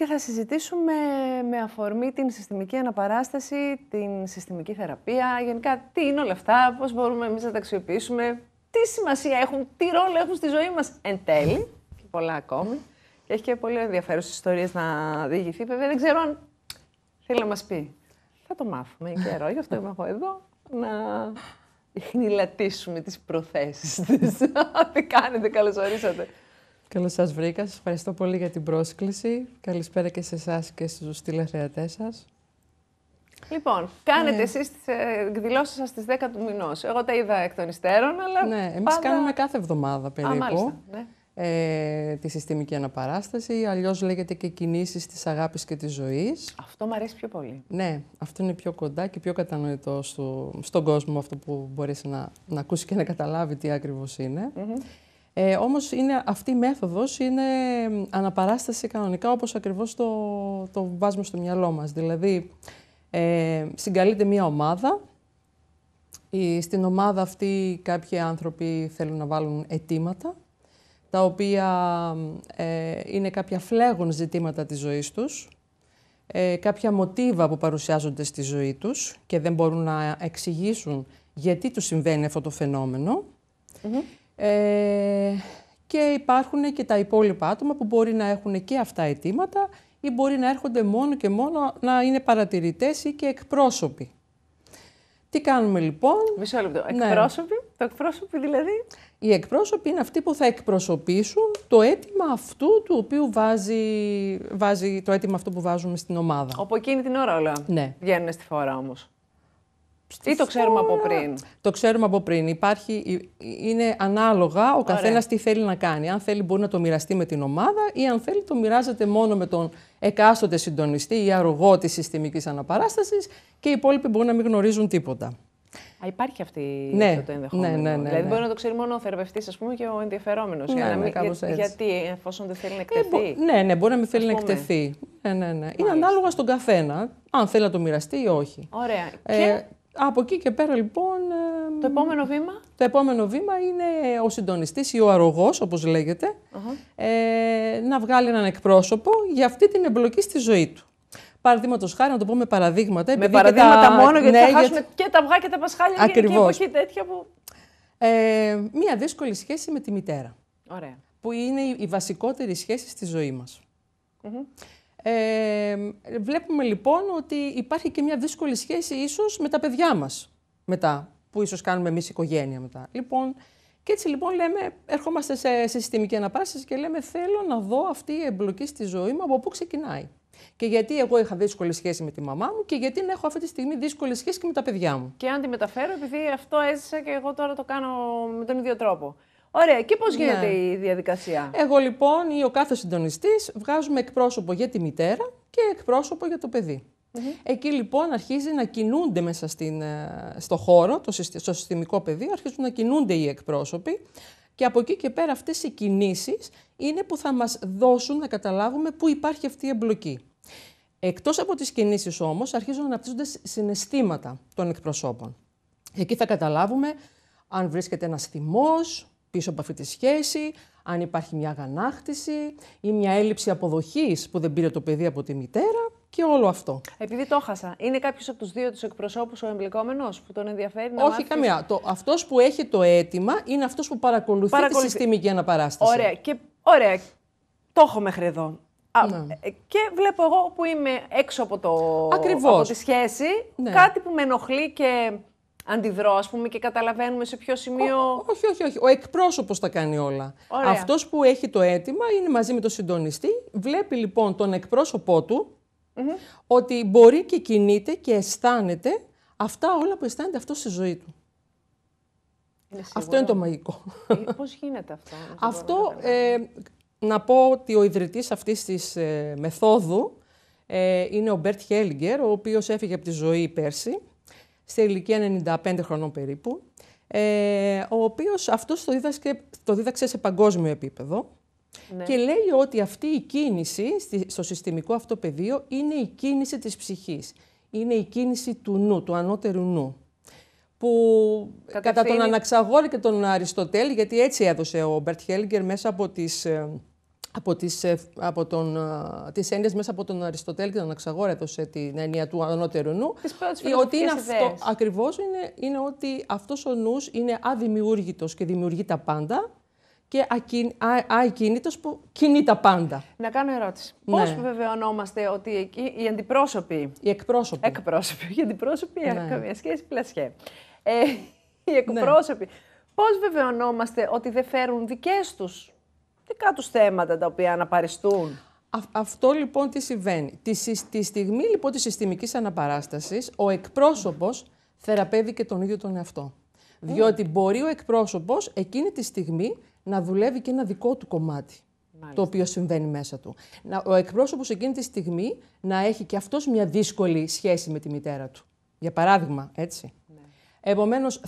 και θα συζητήσουμε με αφορμή την συστημική αναπαράσταση, την συστημική θεραπεία, γενικά τι είναι όλα αυτά, πώς μπορούμε εμείς να τα αξιοποιήσουμε, τι σημασία έχουν, τι ρόλο έχουν στη ζωή μας εν τέλει και πολλά ακόμη. Και έχει και πολύ ενδιαφέρουσες ιστορίες να διηγηθεί, βέβαια δεν ξέρω αν θέλει να μας πει. Θα το μάθουμε καιρό, γι' αυτό είμαι εγώ εδώ, να χνηλατίσουμε τις προθέσεις της. Τι κάνετε, καλώς ορίσατε. Καλώ σας βρήκα. Σας ευχαριστώ πολύ για την πρόσκληση. Καλησπέρα και σε εσάς και στους τηλεθεατές σας. Λοιπόν, κάνετε ναι. εσείς τι εκδηλώσει σας στις 10 του μηνός. Εγώ τα είδα εκ των υστέρων, αλλά. Ναι, εμείς πάντα... κάνουμε κάθε εβδομάδα περίπου. Ναι. ε, τη συστημική αναπαράσταση, αλλιώς λέγεται και κινήσεις της αγάπης και της ζωής. Αυτό μου αρέσει πιο πολύ. Ναι, αυτό είναι πιο κοντά και πιο κατανοητό στο, στον κόσμο αυτό που μπορείς να, να ακούσεις και να καταλάβεις τι ακριβώς είναι. Ε, όμως είναι, αυτή η μέθοδος είναι αναπαράσταση κανονικά όπως ακριβώς το, το βάζουμε στο μυαλό μας. Δηλαδή ε, συγκαλείται μια ομάδα, η, στην ομάδα αυτή κάποιοι άνθρωποι θέλουν να βάλουν αιτήματα, τα οποία ε, είναι κάποια φλέγον ζητήματα της ζωής τους, ε, κάποια μοτίβα που παρουσιάζονται στη ζωή τους και δεν μπορούν να εξηγήσουν γιατί τους συμβαίνει αυτό το φαινόμενο. Ε, και υπάρχουν και τα υπόλοιπα άτομα που μπορεί να έχουν και αυτά αιτήματα ή μπορεί να έρχονται μόνο και μόνο να είναι παρατηρητές ή και εκπρόσωποι. Τι κάνουμε λοιπόν. Μισό λεπτό. Ναι. Εκπρόσωποι. Το εκπρόσωποι δηλαδή. Οι εκπρόσωποι είναι αυτοί που θα εκπροσωπήσουν το αίτημα αυτού του οποίου βάζει, βάζει το αίτημα αυτό που βάζουμε στην ομάδα. Από εκείνη την ώρα όλα. Ναι. Βγαίνουν στη φορά όμως. Ή το ξέρουμε από πριν. Το ξέρουμε από πριν. Υπάρχει, είναι ανάλογα ο καθένας τι θέλει να κάνει. Αν θέλει, μπορεί να το μοιραστεί με την ομάδα ή αν θέλει, το μοιράζεται μόνο με τον εκάστοτε συντονιστή ή αρρωγό της συστημικής αναπαράστασης και οι υπόλοιποι μπορεί να μην γνωρίζουν τίποτα. Α, υπάρχει αυτή ναι, το ναι, ενδεχόμενο. Ναι, ναι, δηλαδή, ναι, δηλαδή, μπορεί να το ξέρει μόνο ο θερμευτή και ο ενδιαφερόμενος. Ναι, για ναι, για, γιατί, εφόσον δεν θέλει να ε, εκτεθεί. ναι, ναι, μπορεί να μην θέλει να εκτεθεί. Ναι, ναι, ναι. Είναι ανάλογα στον καθένα, αν θέλει να το μοιραστεί ή όχι. Ωραία. Ε, από εκεί και πέρα λοιπόν... Ε, το επόμενο βήμα. Το επόμενο βήμα είναι ο συντονιστής ή ο αρρωγός, όπως ε, να βγάλει έναν εκπρόσωπο για αυτή την εμπλοκή στη ζωή του. Παραδείγματος χάρη, να το πούμε με παραδείγματα. Με παραδείγματα τα... μόνο, γιατί ναι, θα χάσουμε και τα αυγά και τα πασχάλια και και εποχή τέτοια που... Ε, μία δύσκολη σχέση με τη μητέρα. Ωραία. Που είναι η βασικότερη σχέση στη ζωή μας. Ε, βλέπουμε λοιπόν ότι υπάρχει και μια δύσκολη σχέση ίσως με τα παιδιά μας μετά, που ίσως κάνουμε εμείς οικογένεια μετά. Λοιπόν, και έτσι λοιπόν λέμε, ερχόμαστε σε, συστημική αναπάσταση και λέμε θέλω να δω αυτή η εμπλοκή στη ζωή μου από πού ξεκινάει. Και γιατί εγώ είχα δύσκολη σχέση με τη μαμά μου και γιατί να έχω αυτή τη στιγμή δύσκολη σχέση και με τα παιδιά μου. Και αν τη μεταφέρω, επειδή αυτό έζησα και εγώ τώρα το κάνω με τον ίδιο τρόπο. Ωραία, και πώς ναι. γίνεται η διαδικασία. Εγώ λοιπόν ή ο κάθε συντονιστής βγάζουμε εκπρόσωπο για τη μητέρα και εκπρόσωπο για το παιδί. Εκεί λοιπόν αρχίζει να κινούνται μέσα στην, ε, στο χώρο, το, στο συστημικό πεδίο, αρχίζουν να κινούνται οι εκπρόσωποι και από εκεί και πέρα αυτές οι κινήσεις είναι που θα μας δώσουν να καταλάβουμε πού υπάρχει αυτή η εμπλοκή. Εκτός από τις κινήσεις όμως αρχίζουν να αναπτύσσονται συναισθήματα των εκπροσώπων. Εκεί θα καταλάβουμε αν βρίσκεται ένας θυμός, πίσω από αυτή τη σχέση, αν υπάρχει μια αγανάκτηση ή μια έλλειψη αποδοχής που δεν πήρε το παιδί από τη μητέρα και όλο αυτό. Επειδή το χάσα, είναι κάποιος από τους δύο τους εκπροσώπους ο εμπλεκόμενος που τον ενδιαφέρει να Όχι καμία. Το, αυτός που έχει το αίτημα είναι αυτός που παρακολουθεί, παρακολουθεί. τη συστημική αναπαράσταση. Ωραία. Και, ωραία. Το έχω μέχρι εδώ. Α, ναι. ε, Και βλέπω εγώ που είμαι έξω από, το, από τη σχέση, ναι. κάτι που με ενοχλεί και αντιδρώ, ας πούμε, και καταλαβαίνουμε σε ποιο σημείο. Ό, όχι, όχι, όχι. Ο εκπρόσωπος τα κάνει όλα. Αυτός που έχει το αίτημα είναι μαζί με τον συντονιστή. Βλέπει λοιπόν τον εκπρόσωπό του ότι μπορεί και κινείται και αισθάνεται αυτά όλα που αισθάνεται αυτός στη ζωή του. αυτό είναι το ναι. μαγικό. Πώ ε, πώς γίνεται αυτό. αυτό ε, να πω ότι ο ιδρυτής αυτής της ε, μεθόδου είναι ο Μπέρτ Χέλγκερ, ο οποίος έφυγε από τη ζωή πέρσι σε ηλικία 95 χρονών περίπου, ε, ο οποίος αυτός το δίδαξε, το σε παγκόσμιο επίπεδο ναι. και λέει ότι αυτή η κίνηση στο συστημικό αυτό πεδίο είναι η κίνηση της ψυχής. Είναι η κίνηση του νου, του ανώτερου νου που κατά τον Αναξαγόρη και τον Αριστοτέλη, γιατί έτσι έδωσε ο Μπερτ Χέλγκερ μέσα από τις ε, από τις, ε, από ε, τις έννοιες μέσα από τον Αριστοτέλη και τον Αξαγόρα σε την έννοια του ανώτερου νου. Τις ε, ότι είναι ιδέες. αυτό, ακριβώς είναι, είναι ότι αυτός ο νους είναι αδημιούργητος και δημιουργεί τα πάντα και ακίνητος που κινεί τα πάντα. Να κάνω ερώτηση. Ναι. Πώς βεβαιωνόμαστε ότι εκεί οι αντιπρόσωποι... Οι εκπρόσωποι. Εκπρόσωποι. Οι αντιπρόσωποι, ναι. καμία σχέση, πλασιέ. Ε, οι ναι. εκπρόσωποι. Ναι. Πώς βεβαιωνόμαστε ότι δεν φέρουν δικές τους δικά τους θέματα τα οποία αναπαριστούν. αυτό λοιπόν τι συμβαίνει. Τη, στιγμή λοιπόν της συστημικής αναπαράστασης, ο εκπρόσωπος θεραπεύει και τον ίδιο τον εαυτό. Διότι μπορεί ο εκπρόσωπος εκείνη τη στιγμή να δουλεύει και ένα δικό του κομμάτι. το οποίο συμβαίνει μέσα του. Να, ο εκπρόσωπος εκείνη τη στιγμή να έχει και αυτός μια δύσκολη σχέση με τη μητέρα του. Για παράδειγμα, έτσι. Ναι. Επομένως,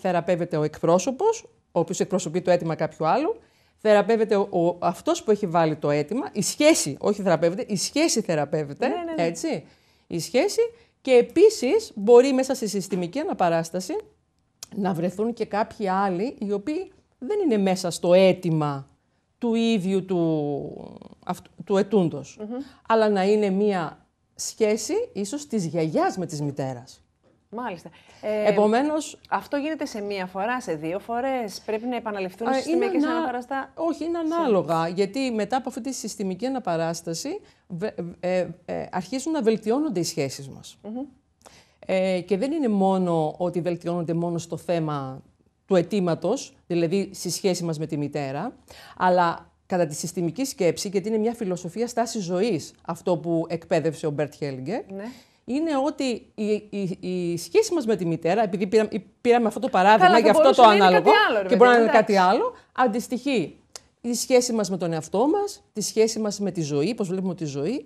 θεραπεύεται ο εκπρόσωπος, ο οποίος εκπροσωπεί το αίτημα κάποιου άλλου θεραπεύεται ο, αυτός που έχει βάλει το αίτημα, η σχέση, όχι θεραπεύεται, η σχέση θεραπεύεται, ναι, ναι, ναι. έτσι, η σχέση και επίσης μπορεί μέσα στη συστημική αναπαράσταση να βρεθούν και κάποιοι άλλοι οι οποίοι δεν είναι μέσα στο αίτημα του ίδιου του, ετουντος αλλά να είναι μία σχέση ίσως της γιαγιάς με της μητέρας. Μάλιστα. Ε, Επομένως. Αυτό γίνεται σε μία φορά, σε δύο φορές. Πρέπει να επαναληφθούν οι συστημικές ανα... Όχι, είναι ανάλογα. Γιατί μετά από αυτή τη συστημική αναπαράσταση ε, ε, ε, αρχίζουν να βελτιώνονται οι σχέσεις μας. Ε, και δεν είναι μόνο ότι βελτιώνονται μόνο στο θέμα του αιτήματος, δηλαδή στη σχέση μας με τη μητέρα, αλλά κατά τη συστημική σκέψη, γιατί είναι μια φιλοσοφία στάση ζωής αυτό που εκπαίδευσε ο Μπέρτ Χέλγκερ. Ναι είναι ότι η, η, η, σχέση μας με τη μητέρα, επειδή πήραμε, αυτό το παράδειγμα για αυτό το ανάλογο άλλο, και μπορεί να είναι κάτι άλλο, αντιστοιχεί η σχέση μας με τον εαυτό μας, τη σχέση μας με τη ζωή, πώς βλέπουμε τη ζωή,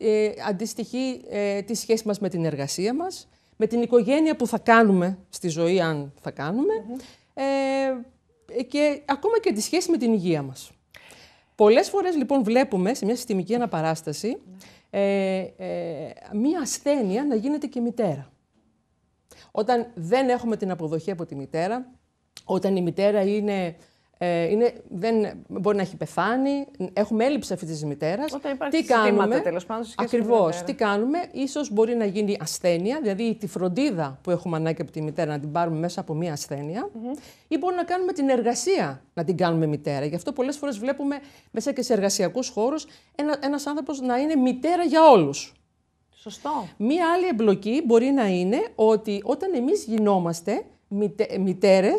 ε, αντιστοιχεί ε, τη σχέση μας με την εργασία μας, με την οικογένεια που θα κάνουμε στη ζωή, αν θα κάνουμε, ε, και ακόμα και τη σχέση με την υγεία μας. Πολλές φορές λοιπόν βλέπουμε σε μια συστημική αναπαράσταση ε, ε, μια ασθένεια να γίνεται και μητέρα. Όταν δεν έχουμε την αποδοχή από τη μητέρα, όταν η μητέρα είναι ε, είναι, δεν, μπορεί να έχει πεθάνει, έχουμε έλλειψη αυτή της μητέρας. Τι κάνουμε, Ακριβώς. Τι κάνουμε, ίσως μπορεί να γίνει ασθένεια, δηλαδή τη φροντίδα που έχουμε ανάγκη από τη μητέρα να την πάρουμε μέσα από μία ή μπορεί να κάνουμε την εργασία να την κάνουμε μητέρα. Γι' αυτό πολλές φορές βλέπουμε μέσα και σε εργασιακούς χώρους ένα άνθρωπος να είναι μητέρα για όλους. Σωστό. Μία άλλη εμπλοκή μπορεί να είναι ότι όταν εμείς γινόμαστε μητέρε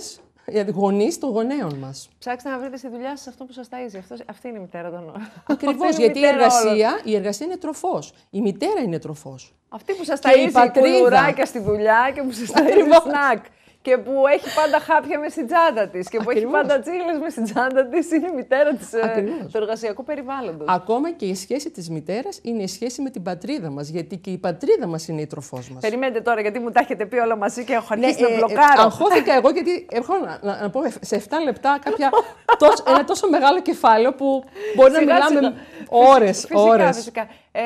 ε, γονείς των γονέων μας. Ψάξτε να βρείτε στη δουλειά σας αυτό που σας ταΐζει. Αυτή είναι η μητέρα των όλων. Ακριβώ. γιατί η εργασία, η εργασία είναι τροφός. Η μητέρα είναι τροφός. Αυτή που σας ταΐζει πατρίδα... στη δουλειά και που σας ταΐζει σνακ και που έχει πάντα χάπια με στην τσάντα της και που έχει πάντα τσίλε με στην τσάντα της είναι η μητέρα της ε, του εργασιακού περιβάλλοντος. Ακόμα και η σχέση της μητέρας είναι η σχέση με την πατρίδα μας, γιατί και η πατρίδα μας είναι η τροφός μας. Περιμένετε τώρα, γιατί μου τα έχετε πει όλα μαζί και έχω αρχίσει ναι, να ε, ε, μπλοκάρω. αγχώθηκα εγώ, γιατί έρχομαι να, να, πω σε 7 λεπτά κάποια, τόσο, ένα τόσο μεγάλο κεφάλαιο που μπορεί να μιλάμε ώρες. Φυσικά, φυσικά. Ε,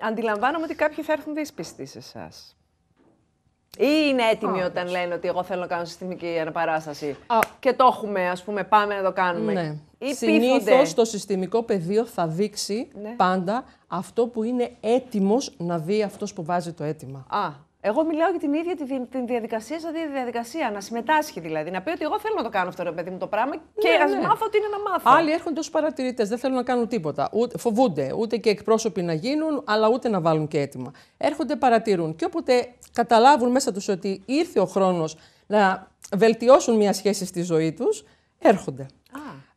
αντιλαμβάνομαι ότι κάποιοι θα έρθουν δύσπιστοι σε εσάς. Ή είναι έτοιμοι όταν λένε ότι εγώ θέλω να κάνω συστημική αναπαράσταση και το έχουμε, ας πούμε, πάμε να το κάνουμε. Ναι. Συνήθω το συστημικό πεδίο θα δείξει ναι. πάντα αυτό που είναι έτοιμος να δει αυτός που βάζει το αίτημα. Εγώ μιλάω για την ίδια τη, την διαδικασία σαν τη διαδικασία. Να συμμετάσχει δηλαδή. Να πει ότι εγώ θέλω να το κάνω αυτό, ρε παιδί μου το πράγμα και ναι, ναι. μάθω ότι είναι να μάθω. Άλλοι έρχονται ως παρατηρητές, δεν θέλουν να κάνουν τίποτα. Ούτε, φοβούνται ούτε και εκπρόσωποι να γίνουν, αλλά ούτε να βάλουν και έτοιμα. Έρχονται, παρατηρούν. Και όποτε καταλάβουν μέσα τους ότι ήρθε ο χρόνος να βελτιώσουν μια σχέση στη ζωή τους, έρχονται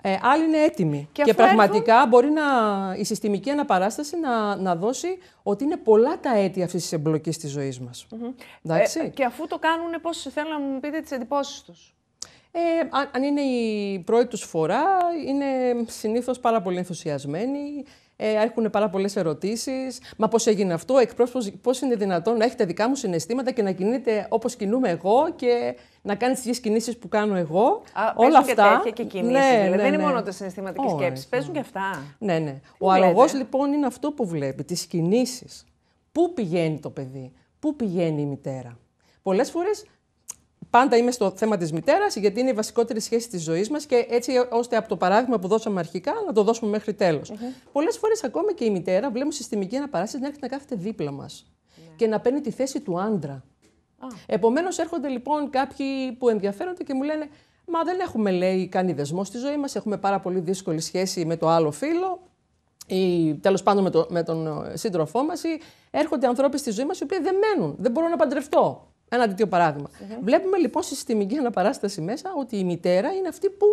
ε, άλλοι είναι έτοιμοι. Και, πραγματικά μπορεί να, η συστημική αναπαράσταση να, να δώσει ότι είναι πολλά τα αίτια αυτής της εμπλοκής της ζωής μας. mm Ε, και αφού το κάνουν, πώς θέλουν να μου πείτε τις εντυπώσεις τους. Ε, αν είναι η πρώτη τους φορά, είναι συνήθως πάρα πολύ ενθουσιασμένοι, ε, έρχονται πάρα πολλές ερωτήσεις. Μα πώς έγινε αυτό, εκπρόσωπος, πώς είναι δυνατόν να έχετε δικά μου συναισθήματα και να κινείτε όπως κινούμαι εγώ και να κάνεις τις κινήσεις που κάνω εγώ. Α, όλα και αυτά. Και και κινήσεις, ναι, δηλαδή. ναι, Δεν είναι ναι. μόνο τα συναισθηματικά και σκέψει, παίζουν και αυτά. Ναι, ναι. Ο αλογό λοιπόν είναι αυτό που βλέπει, τις κινήσεις. Πού πηγαίνει το παιδί, πού πηγαίνει η μητέρα. Πολλές φορές Πάντα είμαι στο θέμα της μητέρας, γιατί είναι η βασικότερη σχέση της ζωής μας και έτσι ώστε από το παράδειγμα που δώσαμε αρχικά να το δώσουμε μέχρι τέλος. Mm-hmm. Πολλές φορές ακόμα και η μητέρα βλέπουμε συστημική αναπαράσταση να έρχεται να κάθεται δίπλα μας ναι. και να παίρνει τη θέση του άντρα. Ah. Επομένως έρχονται λοιπόν κάποιοι που ενδιαφέρονται και μου λένε Μα δεν έχουμε, λέει, κάνει δεσμό στη ζωή μας. Έχουμε πάρα πολύ δύσκολη σχέση με το άλλο φίλο ή τέλος πάντων με, το, με τον ε, σύντροφό μας. Έρχονται ανθρώποι στη ζωή μας οι οποίοι δεν μένουν. Δεν μπορώ να παντρευτώ. Ένα τέτοιο Βλέπουμε λοιπόν συστημική αναπαράσταση μέσα ότι η μητέρα είναι αυτή που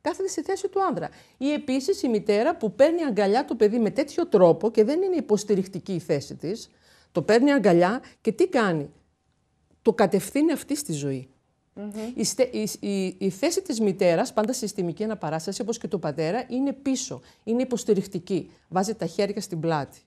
κάθεται στη θέση του άντρα. Ή επίσης η μητέρα που παίρνει αγκαλιά το παιδί με τέτοιο τρόπο και δεν είναι υποστηρικτική η θέση της, το παίρνει αγκαλιά και τι κάνει. Το κατευθύνει αυτή στη ζωη Η, η, θέση της μητέρας, πάντα συστημική αναπαράσταση, όπως και το πατέρα, είναι πίσω, είναι υποστηριχτική. βάζει τα χέρια στην πλάτη.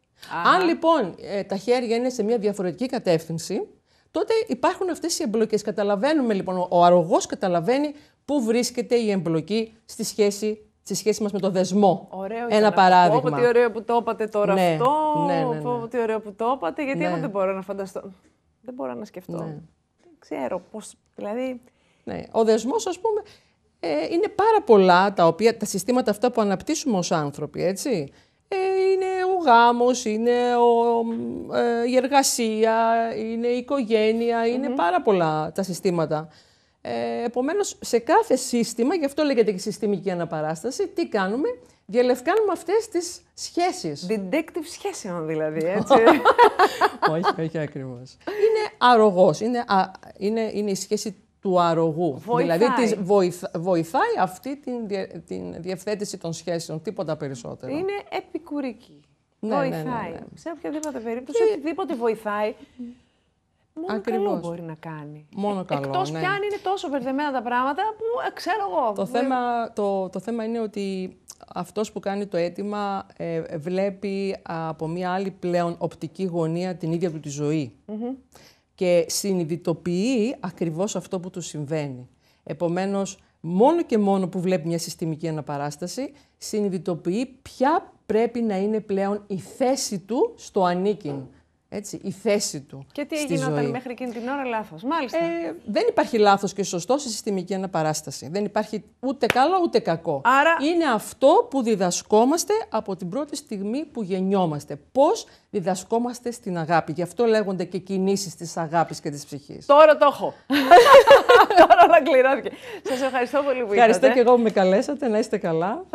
Αν λοιπόν ε, τα χέρια είναι σε μια διαφορετική κατεύθυνση, τότε υπάρχουν αυτές οι εμπλοκές. Καταλαβαίνουμε λοιπόν, ο αρρωγός καταλαβαίνει πού βρίσκεται η εμπλοκή στη σχέση στη σχέση μας με το δεσμό. Ωραίο Ένα παράδειγμα. Πω, τι ωραίο που το είπατε τώρα ναι, αυτό. Ναι, ναι, ναι. τι ωραίο που το είπατε, γιατί ναι. εγώ δεν μπορώ να φανταστώ. Δεν μπορώ να σκεφτώ. Ναι. Δεν ξέρω πώς, δηλαδή... Ναι. Ο δεσμός, ας πούμε, ε, είναι πάρα πολλά τα, οποία, τα συστήματα αυτά που αναπτύσσουμε ως άνθρωποι, έτσι. Ε, γάμος, είναι ε, η εργασία, είναι η οικογενεια είναι πάρα πολλά τα συστήματα. Ε, επομένως, σε κάθε σύστημα, γι' αυτό λέγεται και συστημική αναπαράσταση, τι κάνουμε, διαλευκάνουμε αυτές τις σχέσεις. Detective σχέσεων δηλαδή, έτσι. όχι, όχι ακριβώς. Είναι αρρωγός, είναι, είναι, είναι η σχέση του αρρωγού. Δηλαδή της βοηθάει αυτή τη διευθέτηση των σχέσεων, τίποτα περισσότερο. Είναι επικουρική. Ναι, ναι, ναι, βοηθάει. Ναι, ναι, σε οποιαδήποτε περίπτωση, και... οτιδήποτε βοηθάει. Μόνο Ακριβώς. καλό μπορεί να κάνει. Μόνο καλό. Εκτός ναι. πια αν είναι τόσο μπερδεμένα τα πράγματα που ε, ξέρω εγώ. Το, θέμα, το, το θέμα είναι ότι αυτός που κάνει το αίτημα ε, βλέπει από μια άλλη πλέον οπτική γωνία την ίδια του τη ζωη Και συνειδητοποιεί ακριβώς αυτό που του συμβαίνει. Επομένως, μόνο και μόνο που βλέπει μια συστημική αναπαράσταση, συνειδητοποιεί ποια πρέπει να είναι πλέον η θέση του στο ανήκειν. Έτσι, η θέση του. Και τι έγινε όταν μέχρι εκείνη την ώρα λάθος. Μάλιστα. Ε, δεν υπάρχει λάθος και σωστό σε συστημική αναπαράσταση. Δεν υπάρχει ούτε καλό ούτε κακό. Άρα... Είναι αυτό που διδασκόμαστε από την πρώτη στιγμή που γεννιόμαστε. Πώς διδασκόμαστε στην αγάπη. Γι' αυτό λέγονται και κινήσεις της αγάπης και της ψυχής. Τώρα το έχω. Τώρα ολοκληρώθηκε. Σας ευχαριστώ πολύ που ήρθατε. Ευχαριστώ και εγώ που με καλέσατε. Να είστε καλά.